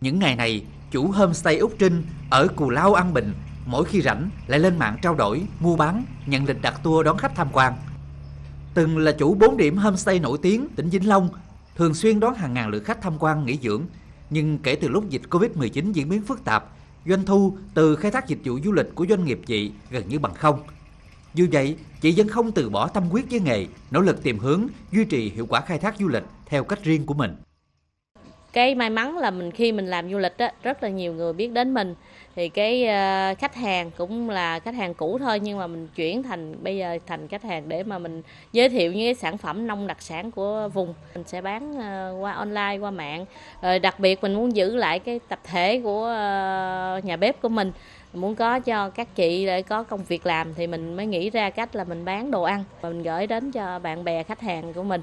Những ngày này, chủ homestay Úc Trinh ở Cù Lao An Bình mỗi khi rảnh lại lên mạng trao đổi, mua bán, nhận lịch đặt tour đón khách tham quan. Từng là chủ 4 điểm homestay nổi tiếng tỉnh Vĩnh Long, thường xuyên đón hàng ngàn lượt khách tham quan nghỉ dưỡng. Nhưng kể từ lúc dịch Covid-19 diễn biến phức tạp, doanh thu từ khai thác dịch vụ du lịch của doanh nghiệp chị gần như bằng không. Dù vậy, chị vẫn không từ bỏ tâm quyết với nghề, nỗ lực tìm hướng duy trì hiệu quả khai thác du lịch theo cách riêng của mình cái may mắn là mình khi mình làm du lịch á rất là nhiều người biết đến mình thì cái uh, khách hàng cũng là khách hàng cũ thôi nhưng mà mình chuyển thành bây giờ thành khách hàng để mà mình giới thiệu những cái sản phẩm nông đặc sản của vùng mình sẽ bán uh, qua online qua mạng rồi ờ, đặc biệt mình muốn giữ lại cái tập thể của uh, nhà bếp của mình muốn có cho các chị để có công việc làm thì mình mới nghĩ ra cách là mình bán đồ ăn và mình gửi đến cho bạn bè khách hàng của mình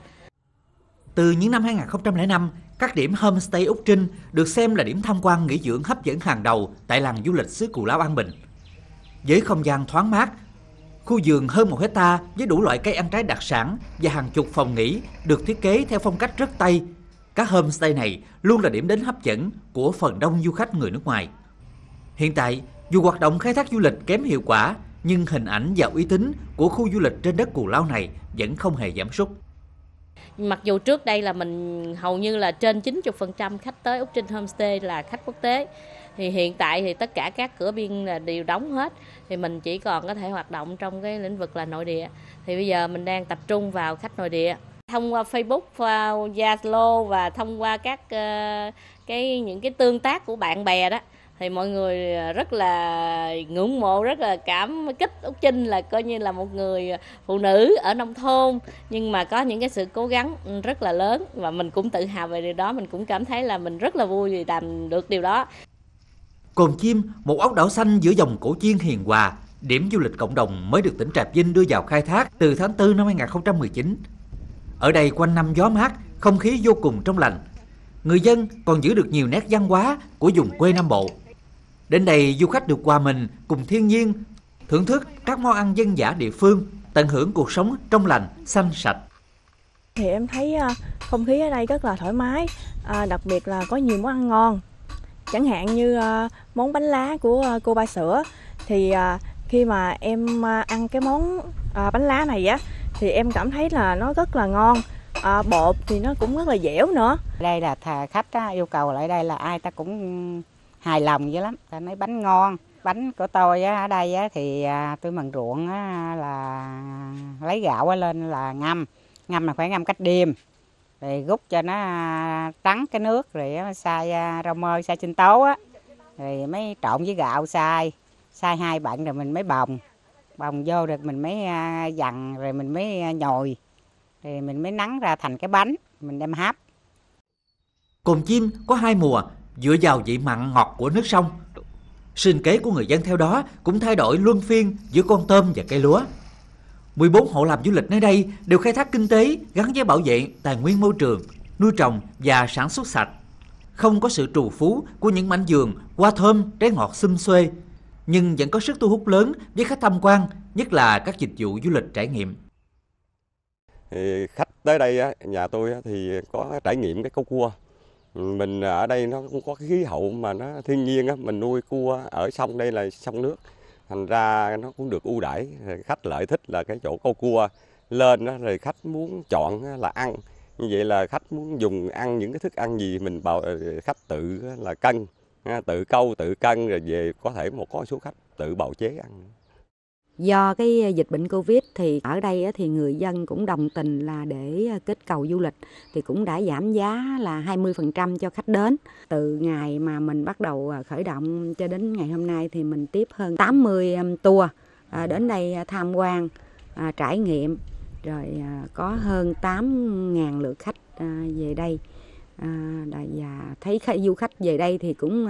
từ những năm 2005 các điểm homestay Úc Trinh được xem là điểm tham quan nghỉ dưỡng hấp dẫn hàng đầu tại làng du lịch xứ Cù Lao An Bình. Với không gian thoáng mát, khu vườn hơn một hecta với đủ loại cây ăn trái đặc sản và hàng chục phòng nghỉ được thiết kế theo phong cách rất Tây. Các homestay này luôn là điểm đến hấp dẫn của phần đông du khách người nước ngoài. Hiện tại, dù hoạt động khai thác du lịch kém hiệu quả, nhưng hình ảnh và uy tín của khu du lịch trên đất Cù Lao này vẫn không hề giảm sút mặc dù trước đây là mình hầu như là trên 90% khách tới Úc Trinh Homestay là khách quốc tế thì hiện tại thì tất cả các cửa biên là đều đóng hết thì mình chỉ còn có thể hoạt động trong cái lĩnh vực là nội địa thì bây giờ mình đang tập trung vào khách nội địa thông qua Facebook, qua Zalo và thông qua các ờ, cái những cái tương tác của bạn bè đó thì mọi người à, rất là ngưỡng mộ rất là cảm kích úc trinh là coi như là một người phụ nữ ở nông thôn nhưng mà có những cái sự cố gắng rất là lớn và mình cũng tự hào về điều đó mình cũng cảm thấy là mình rất là vui vì làm được điều đó Cồn Chim, một ốc đảo xanh giữa dòng cổ chiên hiền hòa, điểm du lịch cộng đồng mới được tỉnh Trà Vinh đưa vào khai thác từ tháng 4 năm 2019. Ở đây quanh năm gió mát, không khí vô cùng trong lành. Người dân còn giữ được nhiều nét văn hóa của vùng quê Nam Bộ. Đến đây du khách được hòa mình cùng thiên nhiên, thưởng thức các món ăn dân dã địa phương, tận hưởng cuộc sống trong lành, xanh sạch. Thì em thấy à, không khí ở đây rất là thoải mái, à, đặc biệt là có nhiều món ăn ngon. Chẳng hạn như à, món bánh lá của cô ba sữa thì khi mà em ăn cái món bánh lá này á thì em cảm thấy là nó rất là ngon à, bột thì nó cũng rất là dẻo nữa đây là thà khách á, yêu cầu lại đây là ai ta cũng hài lòng dữ lắm ta nói bánh ngon bánh của tôi á, ở đây á, thì à, tôi mần ruộng á, là lấy gạo lên là ngâm ngâm là phải ngâm cách đêm rồi rút cho nó à, trắng cái nước rồi xay à, rau mơ xay sinh tố á rồi mới trộn với gạo xay xay hai bạn rồi mình mới bồng bồng vô được mình mới dằn rồi mình mới nhồi rồi mình mới nắng ra thành cái bánh mình đem hấp cồn chim có hai mùa dựa vào vị mặn ngọt của nước sông. Sinh kế của người dân theo đó cũng thay đổi luân phiên giữa con tôm và cây lúa. 14 hộ làm du lịch nơi đây đều khai thác kinh tế gắn với bảo vệ tài nguyên môi trường, nuôi trồng và sản xuất sạch. Không có sự trù phú của những mảnh vườn hoa thơm, trái ngọt xum xuê, nhưng vẫn có sức thu hút lớn với khách tham quan, nhất là các dịch vụ du lịch trải nghiệm. Thì khách tới đây nhà tôi thì có trải nghiệm cái câu cua mình ở đây nó cũng có khí hậu mà nó thiên nhiên á mình nuôi cua ở sông đây là sông nước thành ra nó cũng được ưu đãi khách lợi thích là cái chỗ câu cua lên đó rồi khách muốn chọn là ăn như vậy là khách muốn dùng ăn những cái thức ăn gì mình bảo ờ, khách tự là cân tự câu tự cân rồi về có thể một có số khách tự bào chế ăn Do cái ờ, dịch bệnh Covid thì ở đây thì người dân cũng đồng tình là để ờ, kết cầu du lịch thì cũng đã giảm giá là 20% cho khách đến. Từ ngày mà mình bắt đầu ờ, khởi động cho đến ngày hôm nay thì mình tiếp hơn 80 tour đến đây tham quan, trải nghiệm rồi có hơn 8.000 lượt khách về đây. và thấy khách, du khách về đây thì cũng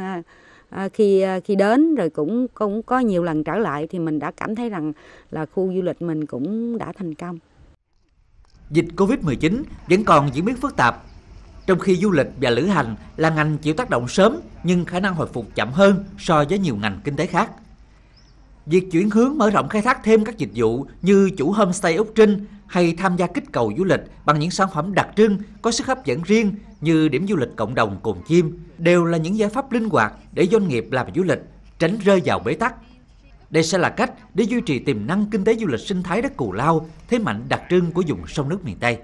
À, khi à, khi đến rồi cũng cũng có nhiều lần trở lại thì mình đã cảm thấy rằng là khu du lịch mình cũng đã thành công. Dịch Covid-19 vẫn còn diễn biến phức tạp. Trong khi du lịch và lữ hành là ngành chịu tác động sớm nhưng khả năng hồi phục chậm hơn so với nhiều ngành kinh tế khác. Việc chuyển hướng mở rộng khai thác thêm các dịch vụ như chủ homestay Úc Trinh hay tham gia kích cầu du lịch bằng những sản phẩm đặc trưng có sức hấp dẫn riêng như điểm du lịch cộng đồng Cồn Chim đều là những giải pháp linh hoạt để doanh nghiệp làm du lịch tránh rơi vào bế tắc. Đây sẽ là cách để duy trì tiềm năng kinh tế du lịch sinh thái đất Cù Lao, thế mạnh đặc trưng của vùng sông nước miền Tây.